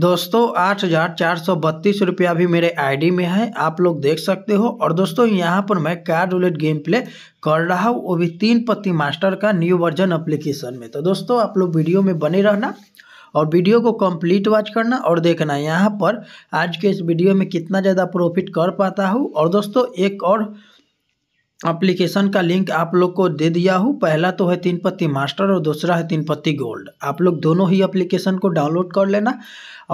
दोस्तों आठ हज़ार चार सौ बत्तीस रुपया भी मेरे आईडी में है आप लोग देख सकते हो और दोस्तों यहाँ पर मैं कार रूलेट गेम प्ले कर रहा हूँ वो भी तीन पत्ती मास्टर का न्यू वर्जन एप्लीकेशन में तो दोस्तों आप लोग वीडियो में बने रहना और वीडियो को कंप्लीट वॉच करना और देखना यहाँ पर आज के इस वीडियो में कितना ज़्यादा प्रॉफिट कर पाता हूँ और दोस्तों एक और अप्लीकेशन का लिंक आप लोग को दे दिया हूँ पहला तो है तीन पत्ती मास्टर और दूसरा है तीन पत्ती गोल्ड आप लोग दोनों ही अप्लीकेशन को डाउनलोड कर लेना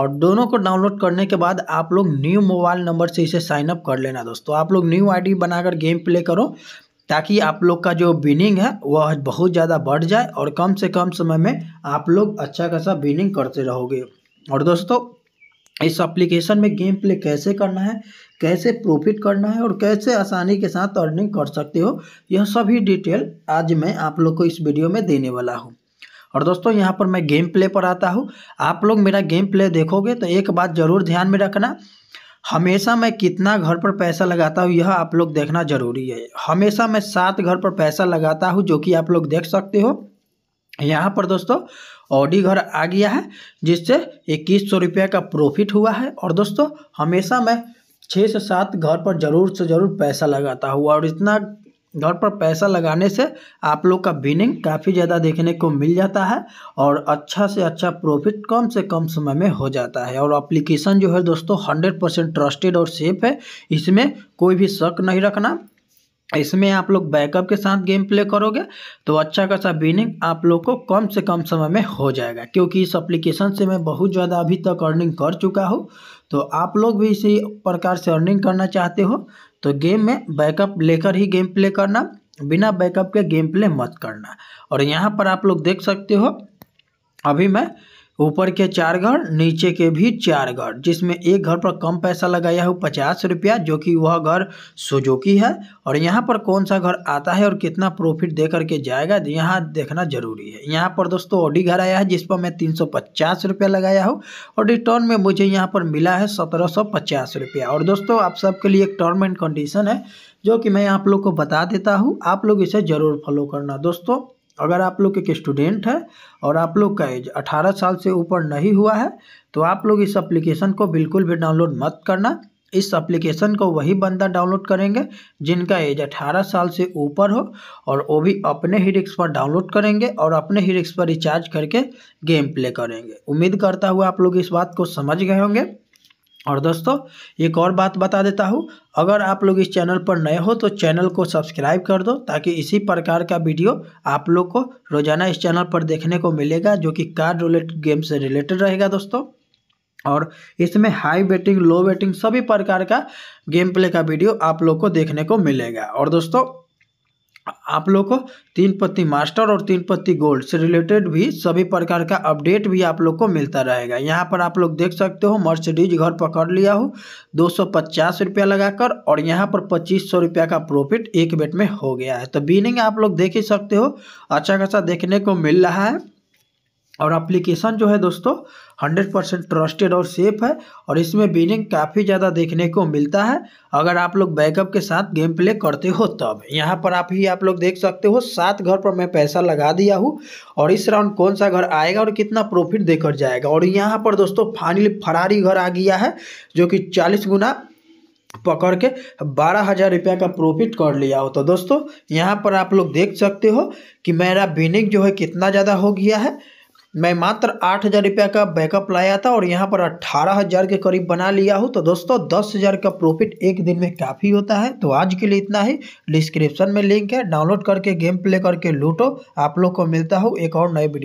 और दोनों को डाउनलोड करने के बाद आप लोग न्यू मोबाइल नंबर से इसे साइन अप कर लेना दोस्तों आप लोग न्यू आईडी बनाकर गेम प्ले करो ताकि आप लोग का जो विनिंग है वह बहुत ज़्यादा बढ़ जाए और कम से कम समय में आप लोग अच्छा खासा विनिंग करते रहोगे और दोस्तों इस एप्लीकेशन में गेम प्ले कैसे करना है कैसे प्रॉफिट करना है और कैसे आसानी के साथ अर्निंग कर सकते हो यह सभी डिटेल आज मैं आप लोग को इस वीडियो में देने वाला हूँ और दोस्तों यहाँ पर मैं गेम प्ले पर आता हूँ आप लोग मेरा गेम प्ले देखोगे तो एक बात ज़रूर ध्यान में रखना हमेशा मैं कितना घर पर पैसा लगाता हूँ यह आप लोग देखना ज़रूरी है हमेशा मैं सात घर पर पैसा लगाता हूँ जो कि आप लोग देख सकते हो यहाँ पर दोस्तों ऑडी घर आ गया है जिससे इक्कीस सौ रुपये का प्रॉफिट हुआ है और दोस्तों हमेशा मैं छः से सात घर पर ज़रूर से ज़रूर पैसा लगाता हुआ और इतना घर पर पैसा लगाने से आप लोग का विनिंग काफ़ी ज़्यादा देखने को मिल जाता है और अच्छा से अच्छा प्रॉफिट कम से कम समय में हो जाता है और एप्लीकेशन जो है दोस्तों 100 परसेंट ट्रस्टेड और सेफ है इसमें कोई भी शक नहीं रखना इसमें आप लोग बैकअप के साथ गेम प्ले करोगे तो अच्छा खासा विनिंग आप लोग को कम से कम समय में हो जाएगा क्योंकि इस एप्लीकेशन से मैं बहुत ज़्यादा अभी तक अर्निंग कर चुका हूँ तो आप लोग भी इसी प्रकार से अर्निंग करना चाहते हो तो गेम में बैकअप लेकर ही गेम प्ले करना बिना बैकअप के गेम प्ले मत करना और यहाँ पर आप लोग देख सकते हो अभी मैं ऊपर के चार घर नीचे के भी चार घर जिसमें एक घर पर कम पैसा लगाया हो पचास रुपया जो कि वह घर सुजुकी है और यहाँ पर कौन सा घर आता है और कितना प्रॉफिट दे करके जाएगा यहाँ देखना जरूरी है यहाँ पर दोस्तों ऑडी घर आया है जिस पर मैं तीन सौ पचास रुपया लगाया हूँ और रिटर्न में मुझे यहाँ पर मिला है सत्रह सौ पचास रुपया और दोस्तों आप सबके लिए एक टर्म एंड कंडीशन है जो कि मैं आप लोग को बता देता हूँ आप लोग इसे ज़रूर फॉलो करना दोस्तों अगर आप लोग एक स्टूडेंट है और आप लोग का एज अठारह साल से ऊपर नहीं हुआ है तो आप लोग इस एप्लीकेशन को बिल्कुल भी डाउनलोड मत करना इस एप्लीकेशन को वही बंदा डाउनलोड करेंगे जिनका एज 18 साल से ऊपर हो और वो भी अपने ही रिक्स पर डाउनलोड करेंगे और अपने ही रिक्स पर रिचार्ज करके गेम प्ले करेंगे उम्मीद करता हुआ आप लोग इस बात को समझ गए होंगे और दोस्तों एक और बात बता देता हूँ अगर आप लोग इस चैनल पर नए हो तो चैनल को सब्सक्राइब कर दो ताकि इसी प्रकार का वीडियो आप लोग को रोजाना इस चैनल पर देखने को मिलेगा जो कि कार्ड रिलेटेड गेम से रिलेटेड रहेगा दोस्तों और इसमें हाई बेटिंग लो बेटिंग सभी प्रकार का गेम प्ले का वीडियो आप लोग को देखने को मिलेगा और दोस्तों आप लोग को तीन पत्ती मास्टर और तीन पत्ती गोल्ड से रिलेटेड भी सभी प्रकार का अपडेट भी आप लोग को मिलता रहेगा यहाँ पर आप लोग देख सकते हो मर्सिडीज घर पकड़ लिया हो दो सौ पचास रुपया लगाकर और यहाँ पर पच्चीस सौ रुपया का प्रॉफिट एक बेट में हो गया है तो बीनिंग आप लोग देख ही सकते हो अच्छा खासा देखने को मिल रहा है और एप्लीकेशन जो है दोस्तों 100 परसेंट ट्रस्टेड और सेफ है और इसमें बीनिंग काफ़ी ज़्यादा देखने को मिलता है अगर आप लोग बैकअप के साथ गेम प्ले करते हो तब यहाँ पर आप ही आप लोग देख सकते हो सात घर पर मैं पैसा लगा दिया हूँ और इस राउंड कौन सा घर आएगा और कितना प्रॉफिट देकर जाएगा और यहाँ पर दोस्तों फाइनली फरारी घर आ गया है जो कि चालीस गुना पकड़ के बारह हज़ार रुपया का प्रॉफिट कर लिया हो तो दोस्तों यहाँ पर आप लोग देख सकते हो कि मेरा बिनिंग जो है कितना ज़्यादा हो गया है मैं मात्र आठ हज़ार रुपये का बैकअप लाया था और यहाँ पर अट्ठारह हज़ार के करीब बना लिया हूँ तो दोस्तों दस हज़ार का प्रॉफिट एक दिन में काफ़ी होता है तो आज के लिए इतना ही डिस्क्रिप्शन में लिंक है डाउनलोड करके गेम प्ले करके लूटो आप लोग को मिलता हो एक और नए वीडियो